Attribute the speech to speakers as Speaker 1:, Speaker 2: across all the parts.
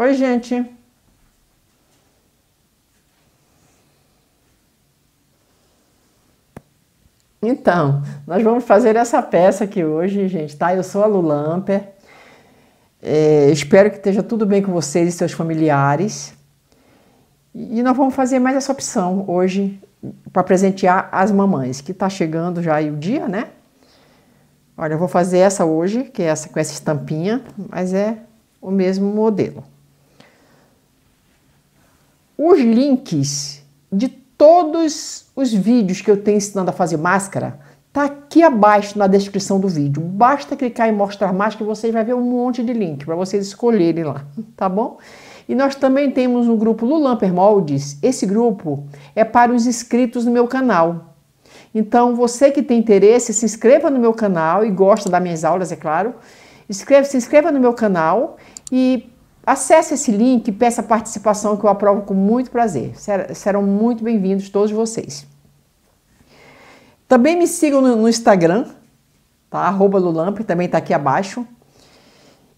Speaker 1: Oi, gente. Então, nós vamos fazer essa peça aqui hoje, gente, tá? Eu sou a Lulamper. É, espero que esteja tudo bem com vocês e seus familiares. E nós vamos fazer mais essa opção hoje para presentear as mamães, que está chegando já o dia, né? Olha, eu vou fazer essa hoje, que é essa com essa estampinha, mas é o mesmo modelo os links de todos os vídeos que eu tenho ensinando a fazer máscara tá aqui abaixo na descrição do vídeo. Basta clicar em mostrar mais que vocês vai ver um monte de link para vocês escolherem lá, tá bom? E nós também temos um grupo Lulamper Moldes. Esse grupo é para os inscritos no meu canal. Então, você que tem interesse, se inscreva no meu canal e gosta das minhas aulas, é claro. Escreve, se inscreva no meu canal e Acesse esse link e peça participação que eu aprovo com muito prazer. Serão muito bem-vindos todos vocês. Também me sigam no, Instagram, tá? Arroba Lulamp, também está aqui abaixo.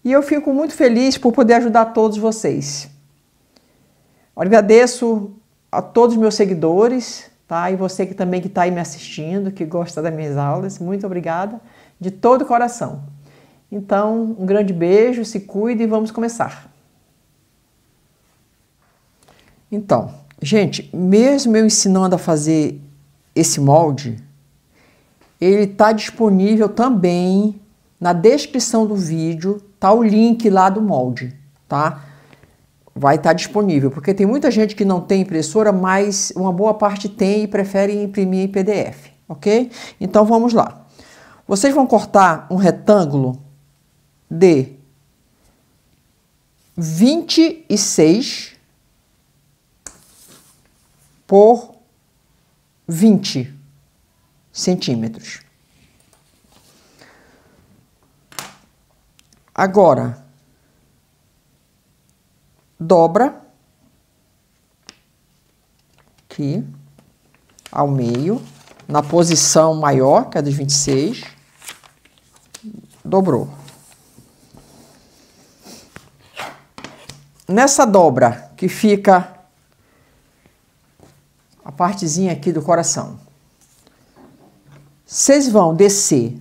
Speaker 1: E eu fico muito feliz por poder ajudar todos vocês. agradeço a todos os meus seguidores, tá? E você que também que está aí me assistindo, que gosta das minhas aulas, muito obrigada de todo o coração. Então, um grande beijo, se cuide e vamos começar. Então, gente, mesmo eu ensinando a fazer esse molde, ele está disponível também na descrição do vídeo, tá o link lá do molde, tá? Vai estar tá disponível, porque tem muita gente que não tem impressora, mas uma boa parte tem e prefere imprimir em PDF, ok? Então vamos lá. Vocês vão cortar um retângulo de 26 por 20 centímetros. Agora, dobra aqui ao meio, na posição maior, que é dos 26, dobrou. Nessa dobra que fica partezinha aqui do coração. Vocês vão descer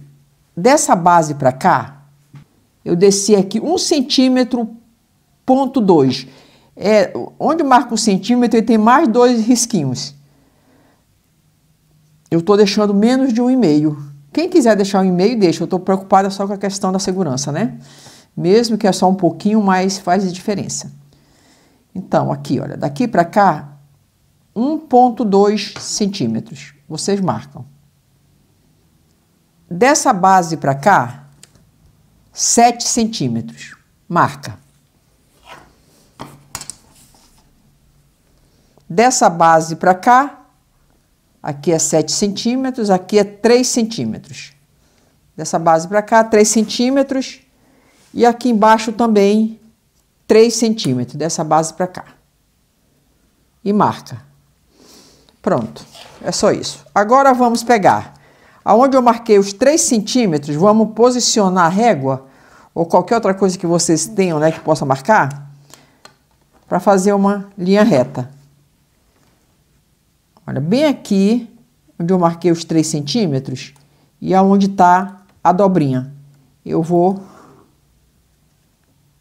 Speaker 1: dessa base para cá. Eu desci aqui um centímetro ponto dois. É, onde marca um centímetro, ele tem mais dois risquinhos. Eu estou deixando menos de um e-mail. Quem quiser deixar um e-mail, deixa. Eu estou preocupada só com a questão da segurança, né? Mesmo que é só um pouquinho, mas faz diferença. Então, aqui, olha, daqui para cá, 1,2 centímetros. Vocês marcam. Dessa base para cá, 7 centímetros. Marca. Dessa base para cá, aqui é 7 centímetros, aqui é 3 centímetros. Dessa base para cá, 3 centímetros. E aqui embaixo também 3 centímetros, dessa base para cá. E marca. Pronto, é só isso. Agora vamos pegar aonde eu marquei os 3 centímetros, vamos posicionar a régua ou qualquer outra coisa que vocês tenham, né, que possa marcar, para fazer uma linha reta. Olha, bem aqui, onde eu marquei os 3 centímetros, e aonde está a dobrinha. Eu vou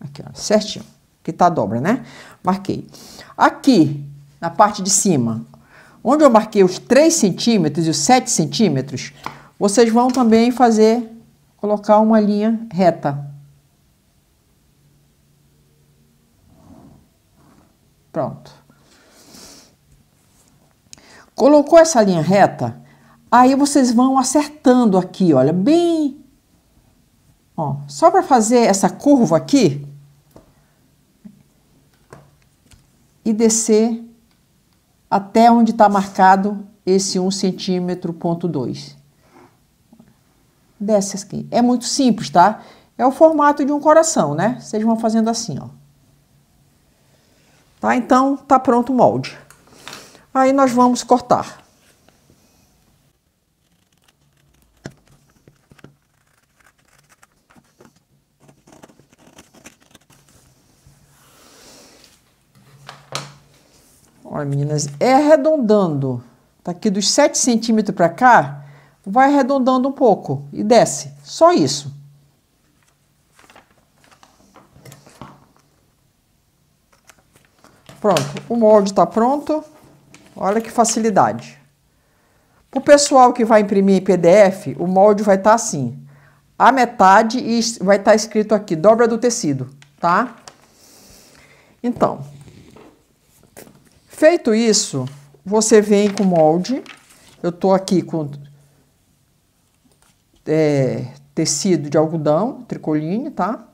Speaker 1: aqui, ó, certinho, que tá a dobra, né? Marquei. Aqui, na parte de cima, Onde eu marquei os 3 centímetros e os 7 centímetros, vocês vão também fazer, colocar uma linha reta. Pronto. Colocou essa linha reta, aí vocês vão acertando aqui, olha, bem... Ó, só para fazer essa curva aqui, e descer até onde está marcado esse 1 centímetro ponto 2. Desce aqui. É muito simples, tá? É o formato de um coração, né? Vocês vão fazendo assim, ó. Tá? Então, tá pronto o molde. Aí nós vamos cortar. Olha, meninas, é arredondando. Tá aqui dos 7 centímetros para cá, vai arredondando um pouco e desce. Só isso. Pronto, o molde está pronto. Olha que facilidade. Para o pessoal que vai imprimir em PDF, o molde vai estar tá assim. A metade e vai estar tá escrito aqui, dobra do tecido, tá? Então, Feito isso, você vem com molde. Eu estou aqui com é, tecido de algodão, tricoline, tá?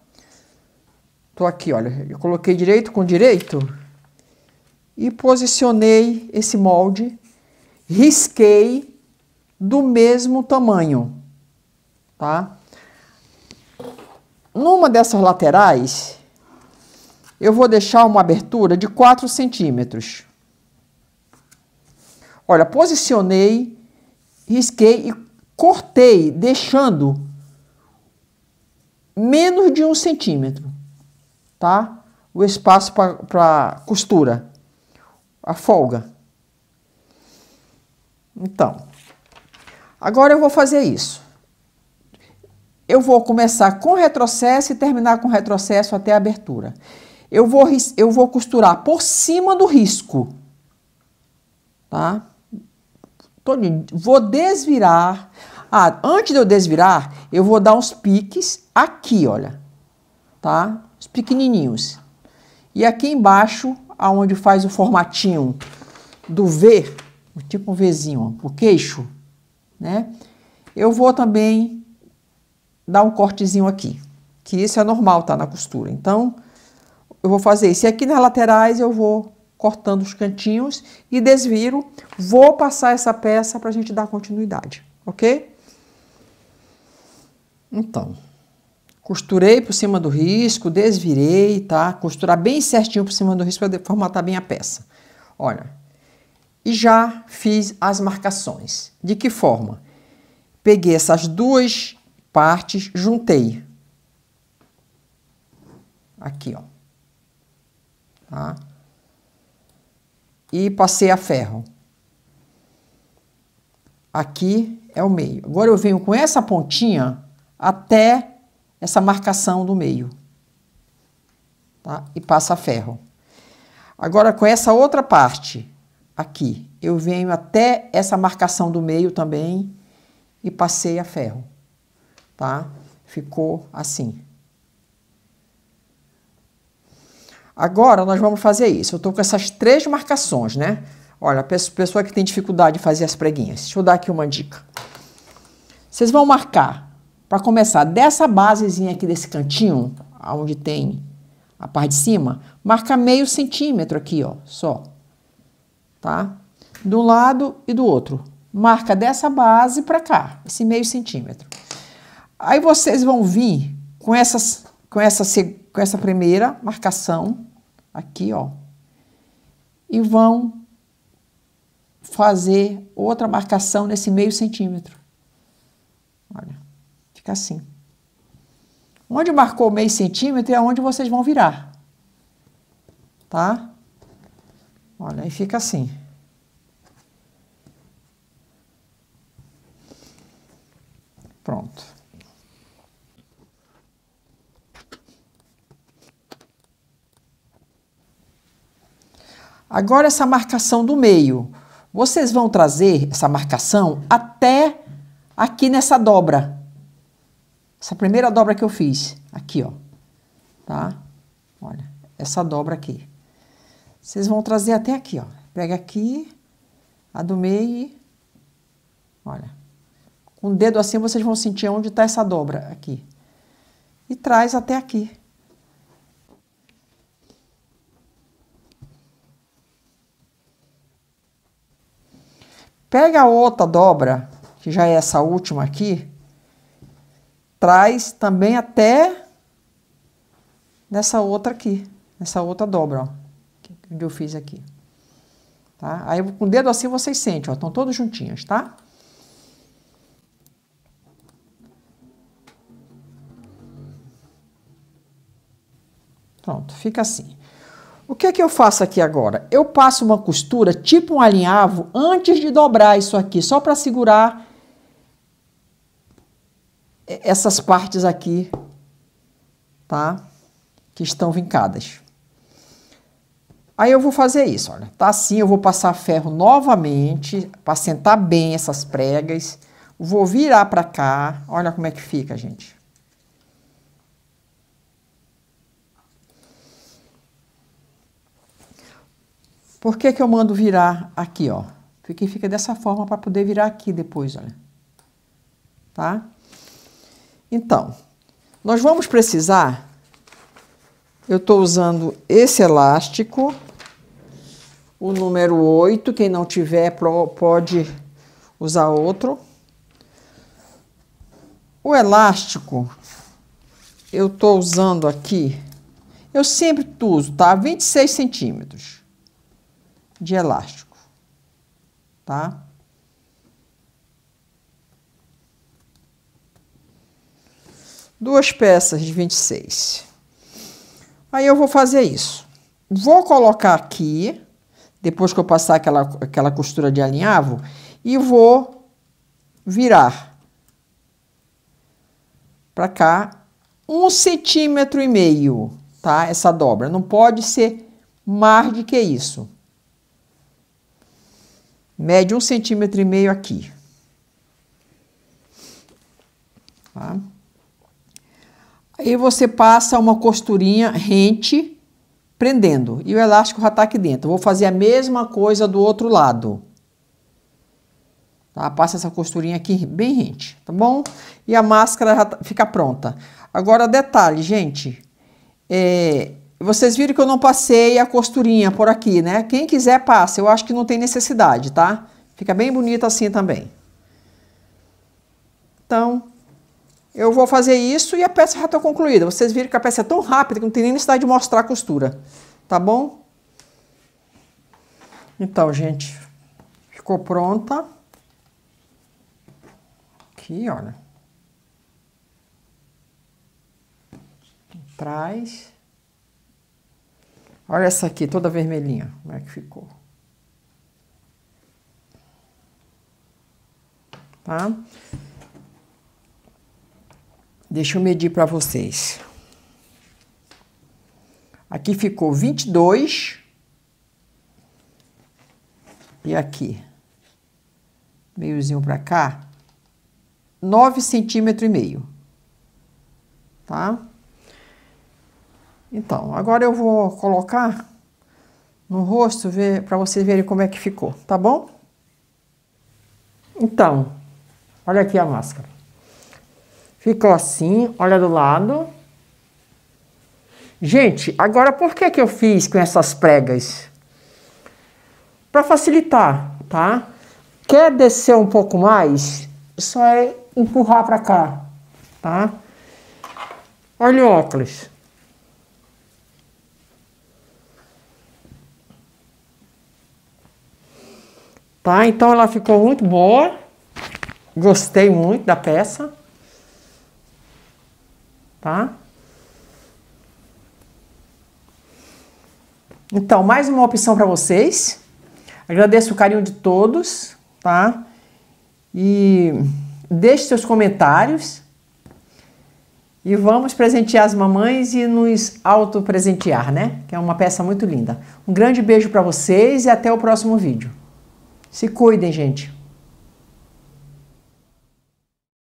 Speaker 1: Tô aqui, olha, eu coloquei direito com direito e posicionei esse molde, risquei do mesmo tamanho, tá? Numa dessas laterais, eu vou deixar uma abertura de 4 centímetros. Olha, posicionei, risquei e cortei, deixando menos de um centímetro, tá? O espaço para costura, a folga. Então, agora eu vou fazer isso. Eu vou começar com retrocesso e terminar com retrocesso até a abertura. Eu vou, eu vou costurar por cima do risco, tá? todinho. Vou desvirar. Ah, antes de eu desvirar, eu vou dar uns piques aqui, olha. Tá? Os pequenininhos. E aqui embaixo, aonde faz o formatinho do V, tipo um Vzinho, ó, o queixo, né? Eu vou também dar um cortezinho aqui, que isso é normal, tá? Na costura. Então, eu vou fazer isso. E aqui nas laterais eu vou cortando os cantinhos e desviro. Vou passar essa peça para a gente dar continuidade, ok? Então, costurei por cima do risco, desvirei, tá? Costurar bem certinho por cima do risco para formatar bem a peça. Olha, e já fiz as marcações. De que forma? Peguei essas duas partes, juntei. Aqui, ó. Tá? e passei a ferro. Aqui é o meio. Agora eu venho com essa pontinha até essa marcação do meio. Tá? E passa a ferro. Agora com essa outra parte aqui, eu venho até essa marcação do meio também e passei a ferro. Tá? Ficou assim. Agora nós vamos fazer isso. Eu estou com essas três marcações, né? Olha, pessoa que tem dificuldade de fazer as preguinhas, deixa eu dar aqui uma dica. Vocês vão marcar, para começar, dessa basezinha aqui desse cantinho, onde tem a parte de cima, marca meio centímetro aqui, ó, só. Tá? Do lado e do outro. Marca dessa base para cá, esse meio centímetro. Aí vocês vão vir com essas, com essa, com essa primeira marcação, aqui, ó, e vão fazer outra marcação nesse meio centímetro. Olha, fica assim. Onde marcou meio centímetro é onde vocês vão virar, tá? Olha, aí fica assim. Pronto. Agora, essa marcação do meio, vocês vão trazer essa marcação até aqui nessa dobra. Essa primeira dobra que eu fiz, aqui, ó. Tá? Olha, essa dobra aqui. Vocês vão trazer até aqui, ó. Pega aqui, a do meio e... Olha. Com o dedo assim, vocês vão sentir onde está essa dobra aqui. E traz até aqui. Pega a outra dobra, que já é essa última aqui, traz também até nessa outra aqui, nessa outra dobra, ó, que eu fiz aqui. Tá? Aí com o dedo assim vocês sentem, ó, estão todos juntinhos, tá? Pronto, fica assim. O que é que eu faço aqui agora? Eu passo uma costura, tipo um alinhavo, antes de dobrar isso aqui, só para segurar essas partes aqui, tá? Que estão vincadas. Aí eu vou fazer isso, olha. Tá assim, eu vou passar ferro novamente para sentar bem essas pregas. Vou virar para cá. Olha como é que fica, gente. Por que, que eu mando virar aqui, ó? Porque fica dessa forma para poder virar aqui depois, olha. Tá? Então, nós vamos precisar... Eu estou usando esse elástico, o número 8. Quem não tiver pode usar outro. O elástico, eu estou usando aqui, eu sempre uso, tá? 26 centímetros de elástico, tá? Duas peças de 26. Aí eu vou fazer isso. Vou colocar aqui, depois que eu passar aquela, aquela costura de alinhavo, e vou virar para cá um centímetro e meio, tá? Essa dobra. Não pode ser mais do que isso mede um centímetro e meio aqui. Tá? Aí você passa uma costurinha rente, prendendo, e o elástico já tá aqui dentro. vou fazer a mesma coisa do outro lado. Tá? Passa essa costurinha aqui bem rente, tá bom? E a máscara já tá, fica pronta. Agora, detalhe, gente, é, vocês viram que eu não passei a costurinha por aqui, né? Quem quiser passa, eu acho que não tem necessidade, tá? Fica bem bonito assim também. Então, eu vou fazer isso e a peça já está concluída. Vocês viram que a peça é tão rápida que não tem nem necessidade de mostrar a costura, tá bom? Então, gente, ficou pronta. Aqui, olha. Atrás. Olha essa aqui, toda vermelhinha, como é que ficou. Tá? Deixa eu medir para vocês. Aqui ficou 22. E aqui, meiozinho para cá, 9 centímetros e meio. Tá? Então, agora eu vou colocar no rosto para vocês verem como é que ficou, tá bom? Então, olha aqui a máscara. Ficou assim, olha do lado. Gente, agora por que, que eu fiz com essas pregas? Para facilitar, tá? Quer descer um pouco mais? Só é empurrar para cá, tá? Olha o óculos. Tá? Então ela ficou muito boa. Gostei muito da peça. Tá? Então, mais uma opção para vocês. Agradeço o carinho de todos, tá? E deixe seus comentários. E vamos presentear as mamães e nos auto-presentear, né? Que é uma peça muito linda. Um grande beijo para vocês e até o próximo vídeo. Se cuidem, gente.